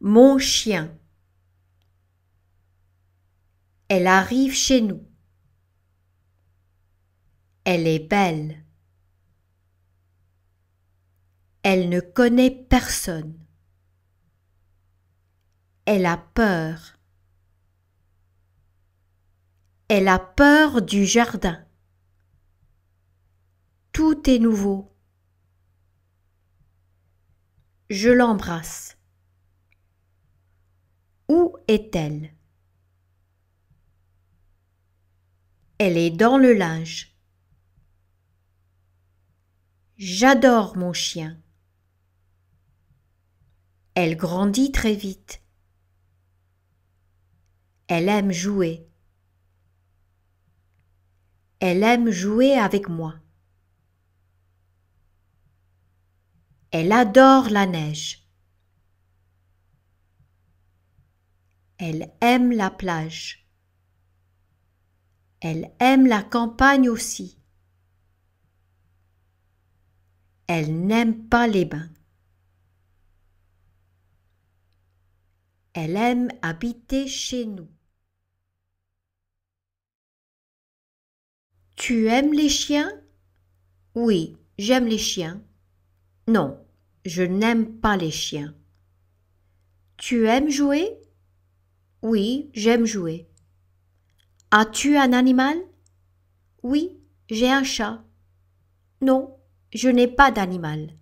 Mon chien. Elle arrive chez nous. Elle est belle. Elle ne connaît personne. Elle a peur. Elle a peur du jardin. Tout est nouveau. Je l'embrasse. Où est-elle Elle est dans le linge. J'adore mon chien. Elle grandit très vite. Elle aime jouer. Elle aime jouer avec moi. Elle adore la neige. Elle aime la plage. Elle aime la campagne aussi. Elle n'aime pas les bains. Elle aime habiter chez nous. Tu aimes les chiens Oui, j'aime les chiens. Non, je n'aime pas les chiens. Tu aimes jouer oui, j'aime jouer. As-tu un animal Oui, j'ai un chat. Non, je n'ai pas d'animal.